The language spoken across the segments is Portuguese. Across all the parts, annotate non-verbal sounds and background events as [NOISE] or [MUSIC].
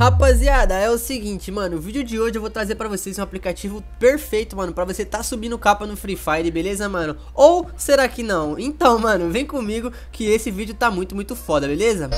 Rapaziada, é o seguinte, mano, o vídeo de hoje eu vou trazer pra vocês um aplicativo perfeito, mano, pra você tá subindo capa no Free Fire, beleza, mano? Ou será que não? Então, mano, vem comigo que esse vídeo tá muito, muito foda, beleza?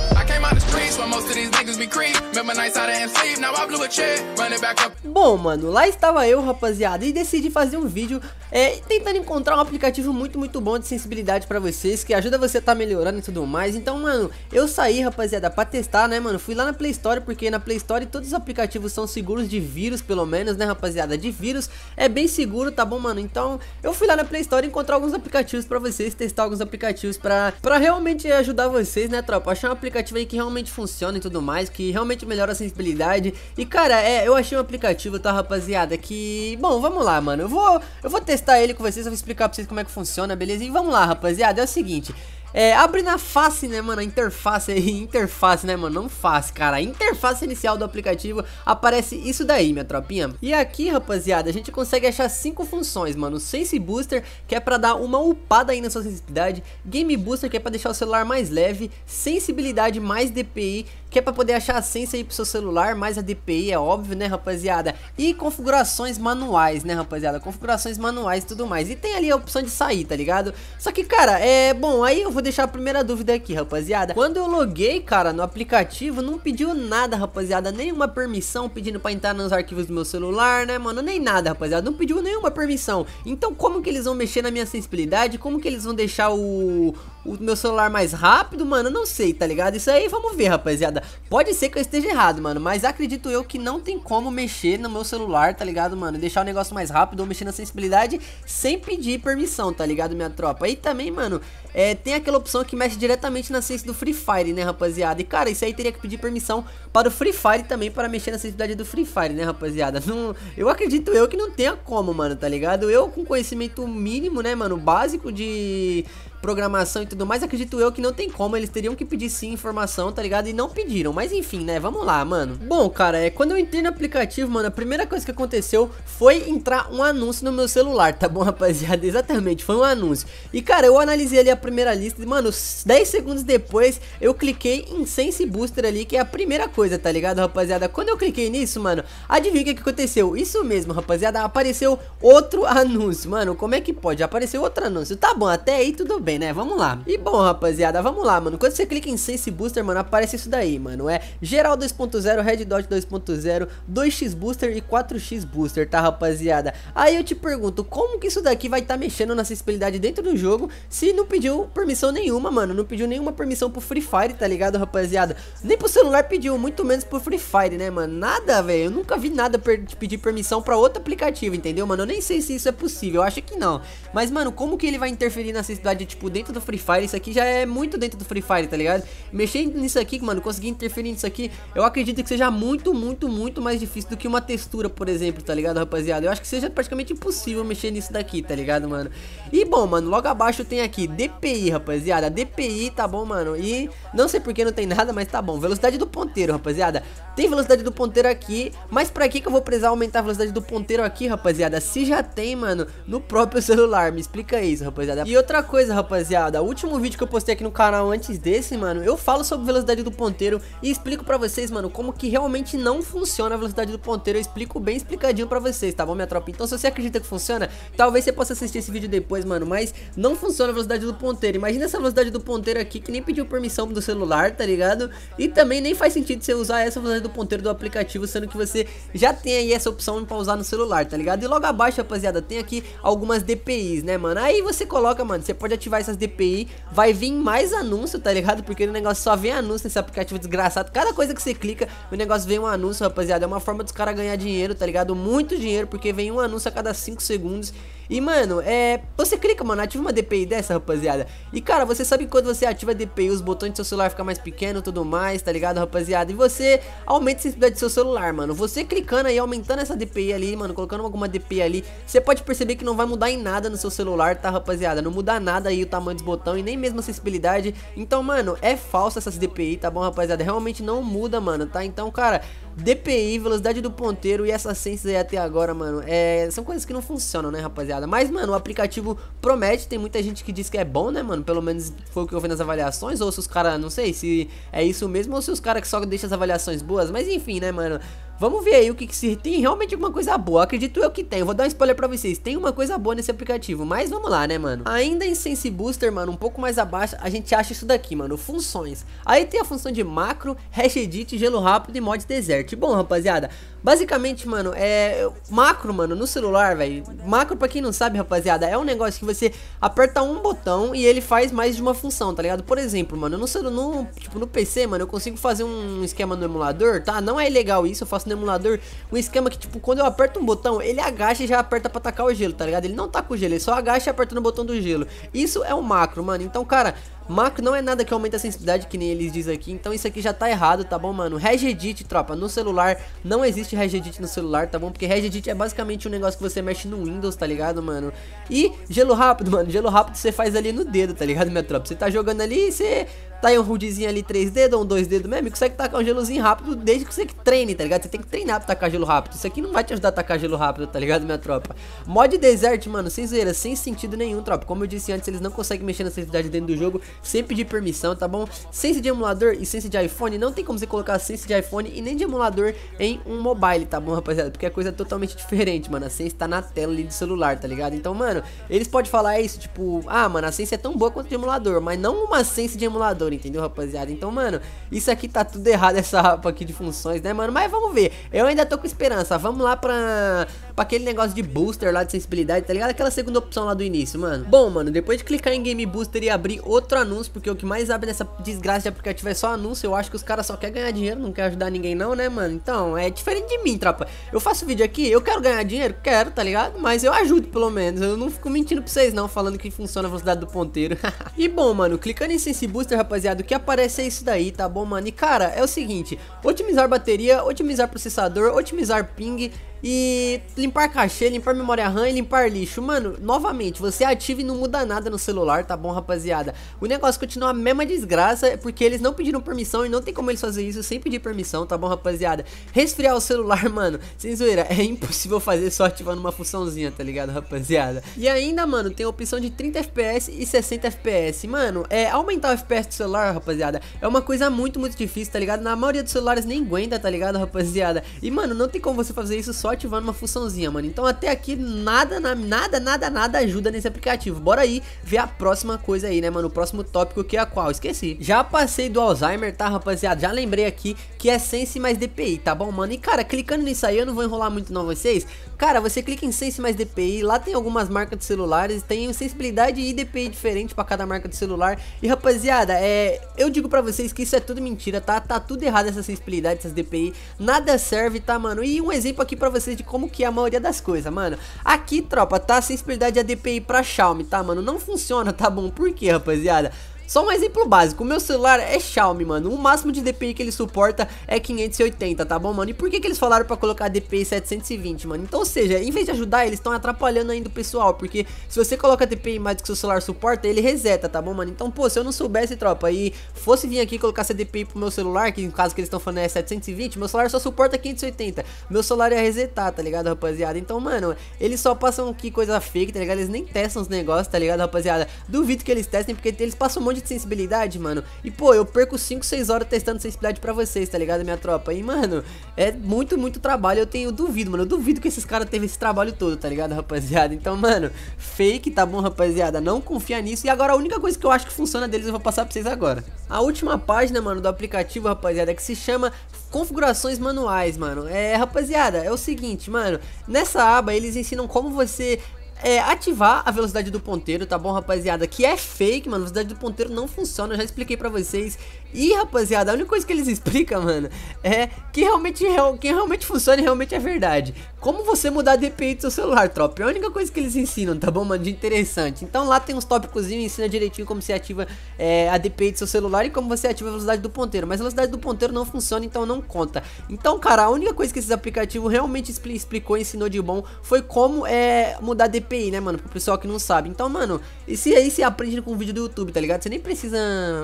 Bom, mano, lá estava eu, rapaziada, e decidi fazer um vídeo é, tentando encontrar um aplicativo muito, muito bom de sensibilidade pra vocês, que ajuda você a tá melhorando e tudo mais. Então, mano, eu saí, rapaziada, pra testar, né, mano? Fui lá na Play Store, porque na Play Play Store todos os aplicativos são seguros de vírus, pelo menos, né, rapaziada? De vírus é bem seguro, tá bom, mano? Então, eu fui lá na Play Store encontrar alguns aplicativos pra vocês, testar alguns aplicativos pra, pra realmente ajudar vocês, né, tropa? Achar um aplicativo aí que realmente funciona e tudo mais, que realmente melhora a sensibilidade. E, cara, é, eu achei um aplicativo, tá, rapaziada, que... Bom, vamos lá, mano. Eu vou, eu vou testar ele com vocês, eu vou explicar pra vocês como é que funciona, beleza? E vamos lá, rapaziada, é o seguinte... É, abre na face, né, mano? A interface aí, [LAUGHS] interface, né, mano? Não face, cara. A interface inicial do aplicativo aparece isso daí, minha tropinha. E aqui, rapaziada, a gente consegue achar cinco funções, mano. Sense Booster, que é pra dar uma upada aí na sua sensibilidade. Game Booster, que é pra deixar o celular mais leve. Sensibilidade mais DPI que é para poder achar a senha aí pro seu celular, mais a DPI é óbvio, né, rapaziada? E configurações manuais, né, rapaziada? Configurações manuais e tudo mais. E tem ali a opção de sair, tá ligado? Só que, cara, é... Bom, aí eu vou deixar a primeira dúvida aqui, rapaziada. Quando eu loguei, cara, no aplicativo, não pediu nada, rapaziada. Nenhuma permissão pedindo para entrar nos arquivos do meu celular, né, mano? Nem nada, rapaziada. Não pediu nenhuma permissão. Então, como que eles vão mexer na minha sensibilidade? Como que eles vão deixar o, o meu celular mais rápido, mano, eu não sei, tá ligado? Isso aí, vamos ver, rapaziada. Pode ser que eu esteja errado, mano, mas acredito eu que não tem como mexer no meu celular, tá ligado, mano? Deixar o negócio mais rápido ou mexer na sensibilidade sem pedir permissão, tá ligado, minha tropa? E também, mano, é, tem aquela opção que mexe diretamente na ciência do Free Fire, né, rapaziada? E, cara, isso aí teria que pedir permissão para o Free Fire também para mexer na sensibilidade do Free Fire, né, rapaziada? [LAUGHS] Não, eu acredito eu que não tenha como, mano, tá ligado? Eu com conhecimento mínimo, né, mano, básico de programação e tudo mais, acredito eu que não tem como, eles teriam que pedir sim informação, tá ligado? E não pediram, mas enfim, né? Vamos lá, mano. Bom, cara, é quando eu entrei no aplicativo, mano, a primeira coisa que aconteceu foi entrar um anúncio no meu celular, tá bom, [LAUGHS] rapaziada? Exatamente, foi um anúncio. E, cara, eu analisei ali a primeira lista e, mano, 10 segundos depois eu cliquei em Sense Booster ali, que é a primeira coisa, tá ligado, rapaziada? Quando eu cliquei nisso, mano, adivinha o que, aconteceu? Isso mesmo, rapaziada, apareceu outro [LAUGHS] anúncio, mano, como é que pode? Apareceu outro anúncio, tá bom, até aí tudo bem também, né? Vamos lá. E bom, rapaziada, vamos lá, mano. Quando você clica em Sense Booster, mano, aparece isso daí, mano. É Geral 2.0, Red Dot 2.0, 2x Booster e 4x Booster, tá, rapaziada? Aí eu te pergunto, como que isso daqui vai estar tá mexendo na sensibilidade dentro do jogo se não pediu permissão nenhuma, mano? Não pediu nenhuma permissão pro Free Fire, tá ligado, rapaziada? Nem pro celular pediu, muito menos pro Free Fire, né, mano? Nada, velho. Eu nunca vi nada per pedir permissão pra outro aplicativo, entendeu, mano? Eu nem sei se isso é possível, eu acho que não. Mas, mano, como que ele vai interferir na sensibilidade tipo, tipo, dentro do Free Fire, isso aqui já é muito dentro do Free Fire, tá ligado? Mexer nisso aqui, mano, conseguir interferir nisso aqui, eu acredito que seja muito, muito, muito mais difícil do que uma textura, por exemplo, tá ligado, rapaziada? Eu acho que seja praticamente impossível mexer nisso daqui, tá ligado, mano? E, bom, mano, logo abaixo tem aqui DPI, rapaziada, DPI, tá bom, mano? E não sei porque não tem nada, mas tá bom. Velocidade do ponteiro, rapaziada. Tem velocidade do ponteiro aqui, mas pra que que eu vou precisar aumentar a velocidade do ponteiro aqui, rapaziada? Se já tem, mano, no próprio celular, me explica isso, rapaziada. E outra coisa, rapaziada rapaziada, o último vídeo que eu postei aqui no canal antes desse, mano, eu falo sobre velocidade do ponteiro e explico pra vocês, mano, como que realmente não funciona a velocidade do ponteiro. Eu explico bem explicadinho pra vocês, tá bom, minha tropa? Então, se você acredita que funciona, talvez você possa assistir esse vídeo depois, mano, mas não funciona a velocidade do ponteiro. Imagina essa velocidade do ponteiro aqui que nem pediu permissão do celular, tá ligado? E também nem faz sentido você usar essa velocidade do ponteiro do aplicativo, sendo que você já tem aí essa opção pra usar no celular, tá ligado? E logo abaixo, rapaziada, tem aqui algumas DPIs, né, mano? Aí você coloca, mano, você pode ativar essas DPI, vai vir mais anúncio, tá ligado? Porque o negócio só vem anúncio nesse aplicativo desgraçado. Cada coisa que você clica, o negócio vem um anúncio, rapaziada. É uma forma dos caras ganhar dinheiro, tá ligado? Muito dinheiro, porque vem um anúncio a cada 5 segundos. E, mano, é. Você clica, mano, ativa uma DPI dessa, rapaziada. E, cara, você sabe que quando você ativa a DPI, os botões do seu celular ficam mais pequenos e tudo mais, tá ligado, rapaziada? E você aumenta a sensibilidade do seu celular, mano. Você clicando aí, aumentando essa DPI ali, mano, colocando alguma DPI ali, você pode perceber que não vai mudar em nada no seu celular, tá, rapaziada? Não muda nada aí o tamanho dos botões e nem mesmo a sensibilidade. Então, mano, é falsa essas DPI, tá bom, rapaziada? Realmente não muda, mano, tá? Então, cara, DPI, velocidade do ponteiro e essas senses aí até agora, mano, é, são coisas que não funcionam, né, rapaziada? Mas, mano, o aplicativo promete, tem muita gente que diz que é bom, né, mano? Pelo menos foi o que eu vi nas avaliações, ou se os caras, não sei se é isso mesmo, ou se os caras que só deixam as avaliações boas, mas enfim, né, mano? Vamos ver aí o que, que se tem realmente alguma coisa boa. Acredito eu que tem. vou dar um spoiler pra vocês. Tem uma coisa boa nesse aplicativo, mas vamos lá, né, mano? Ainda em Sense Booster, mano, um pouco mais abaixo, a gente acha isso daqui, mano. Funções. Aí tem a função de macro, hash edit, gelo rápido e mod desert. Bom, rapaziada, basicamente, mano, é... Macro, mano, no celular, velho. Macro, pra quem não sabe, rapaziada, é um negócio que você aperta um botão e ele faz mais de uma função, tá ligado? Por exemplo, mano, no celular, no, tipo, no PC, mano, eu consigo fazer um esquema no emulador, tá? Não é legal isso, eu faço no emulador um esquema que, tipo, quando eu aperto um botão, ele agacha e já aperta pra atacar o gelo, tá ligado? Ele não tá com o gelo, ele só agacha e aperta no botão do gelo. Isso é um macro, mano. Então, cara, Macro não é nada que aumenta a sensibilidade, que nem eles dizem aqui. Então isso aqui já tá errado, tá bom, mano? Regedit, tropa, no celular. Não existe Regedit no celular, tá bom? Porque Regedit é basicamente um negócio que você mexe no Windows, tá ligado, mano? E gelo rápido, mano. Gelo rápido você faz ali no dedo, tá ligado, minha tropa? Você tá jogando ali e você tá em um rudezinho ali 3 dedos ou um 2 dedos mesmo, e consegue tacar um gelozinho rápido desde que você treine, tá ligado? Você tem que treinar pra tacar gelo rápido. Isso aqui não vai te ajudar a tacar gelo rápido, tá ligado, minha tropa? Mod Desert, mano, sem zoeira, sem sentido nenhum, tropa. Como eu disse antes, eles não conseguem mexer na sensibilidade dentro do jogo sem pedir permissão, tá bom? Sense de emulador e sense de iPhone, não tem como você colocar sense de iPhone e nem de emulador em um mobile, tá bom, rapaziada? Porque a é coisa é totalmente diferente, mano. A sense tá na tela ali do celular, tá ligado? Então, mano, eles podem falar isso, tipo, ah, mano, a sense é tão boa quanto de emulador, mas não uma sense de emulador, entendeu, rapaziada? Então, mano, isso aqui tá tudo errado, [LAUGHS] essa rapa aqui de funções, né, mano? Mas vamos ver. Eu ainda tô com esperança. Vamos lá pra, pra aquele negócio de booster lá de sensibilidade, tá ligado? Aquela segunda opção lá do início, mano. Bom, mano, depois de clicar em Game Booster e abrir outra anúncio, porque o que mais abre nessa desgraça de aplicativo é só anúncio. Eu acho que os caras só querem ganhar dinheiro, não querem ajudar ninguém não, né, mano? Então, é diferente de mim, trapa. Eu faço vídeo aqui, eu quero ganhar dinheiro? Quero, tá ligado? Mas eu ajudo, pelo menos. Eu não fico mentindo pra vocês, não, falando que funciona a velocidade do ponteiro. [LAUGHS] e bom, mano, clicando em Sense Booster, rapaziada, o que aparece é isso daí, tá bom, mano? E, cara, é o seguinte, otimizar bateria, otimizar processador, otimizar ping e limpar cachê, limpar memória RAM e limpar lixo. Mano, novamente, você ativa e não muda nada no celular, tá bom, rapaziada? O negócio continua a mesma desgraça, é porque eles não pediram permissão e não tem como eles fazer isso sem pedir permissão, tá bom, rapaziada? Resfriar o celular, [LAUGHS] mano, sem zoeira, é impossível fazer só ativando uma funçãozinha, tá ligado, rapaziada? E ainda, mano, tem a opção de 30 FPS e 60 FPS. Mano, é aumentar o FPS do celular, rapaziada, é uma coisa muito, muito difícil, tá ligado? Na maioria dos celulares nem aguenta, tá ligado, rapaziada? E, mano, não tem como você fazer isso só ativando uma funçãozinha, mano. Então, até aqui, nada, nada, nada, nada ajuda nesse aplicativo. Bora aí ver a próxima coisa aí, né, mano? O próximo tópico que é a qual? Esqueci. Já passei do Alzheimer, tá, rapaziada? Já lembrei aqui que é Sense mais DPI, tá bom, mano? E, cara, clicando nisso aí, eu não vou enrolar muito não vocês. Cara, você clica em Sense mais DPI, lá tem algumas marcas de celulares, tem sensibilidade e DPI diferente pra cada marca de celular. E, rapaziada, é... eu digo pra vocês que isso é tudo mentira, tá? Tá tudo errado essa sensibilidade, essas DPI. Nada serve, tá, mano? E um exemplo aqui pra vocês de como que é a maioria das coisas, mano. Aqui, tropa, tá? A sensibilidade a DPI pra Xiaomi, tá, mano? Não funciona, tá bom? Por quê, rapaziada? Só um exemplo básico, o meu celular é Xiaomi, mano, o máximo de DPI que ele suporta é 580, tá bom, mano? E por que que eles falaram pra colocar DPI 720, mano? Então, ou seja, em vez de ajudar, eles estão atrapalhando ainda o pessoal, porque se você coloca DPI mais do que o seu celular suporta, ele reseta, tá bom, mano? Então, pô, se eu não soubesse, tropa, e fosse vir aqui colocar essa DPI pro meu celular, que no caso que eles estão falando é 720, meu celular só suporta 580, meu celular ia resetar, tá ligado, rapaziada? Então, mano, eles só passam aqui coisa fake, tá ligado? Eles nem testam os negócios, tá ligado, rapaziada? Duvido que eles testem, porque eles passam um monte de sensibilidade, mano. E, pô, eu perco 5, 6 horas testando sensibilidade pra vocês, tá ligado, minha tropa? E, mano, é muito, muito trabalho. Eu tenho, eu duvido, mano. Eu duvido que esses caras teve esse trabalho todo, tá ligado, rapaziada? Então, mano, fake, tá bom, rapaziada? Não confia nisso. E agora, a única coisa que eu acho que funciona deles, eu vou passar pra vocês agora. A última página, mano, do aplicativo, rapaziada, que se chama configurações manuais, mano. É, rapaziada, é o seguinte, mano. Nessa aba, eles ensinam como você é, ativar a velocidade do ponteiro, tá bom, rapaziada? Que é fake, mano. A velocidade do ponteiro não funciona. Eu já expliquei pra vocês e, rapaziada, a única coisa que eles explicam, mano, é que realmente, que realmente funciona e realmente é verdade. Como você mudar a DPI do seu celular, tropa. É a única coisa que eles ensinam, tá bom, mano? De interessante. Então lá tem uns tópicos e ensina direitinho como você ativa é, a DPI do seu celular e como você ativa a velocidade do ponteiro. Mas a velocidade do ponteiro não funciona, então não conta. Então, cara, a única coisa que esses aplicativos realmente explicou e ensinou de bom foi como é mudar a DPI, né, mano? Pro pessoal que não sabe. Então, mano, isso aí você aprende com o vídeo do YouTube, tá ligado? Você nem precisa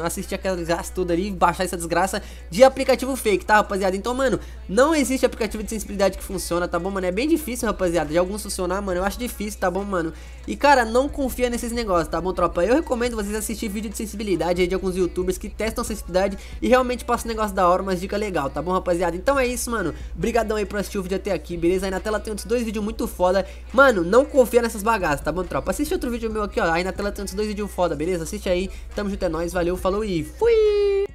assistir aquelas todas ali, baixar essa desgraça de aplicativo fake, tá, rapaziada? Então, mano, não existe aplicativo de sensibilidade que funciona, tá bom, mano? É bem difícil, rapaziada, de alguns funcionar, mano, eu acho difícil, tá bom, mano? E, cara, não confia nesses negócios, tá bom, tropa? Eu recomendo vocês assistir vídeo de sensibilidade aí de alguns youtubers que testam sensibilidade e realmente passam um negócio da hora, umas dicas legal, tá bom, rapaziada? Então é isso, mano. Brigadão aí por assistir o vídeo até aqui, beleza? Aí na tela tem outros dois vídeos muito foda. Mano, não confia nessas bagaças, tá bom, tropa? Assiste outro vídeo meu aqui, ó. Aí na tela tem outros dois vídeos foda, beleza? Assiste aí. Tamo junto, é nóis. Valeu, falou e fui!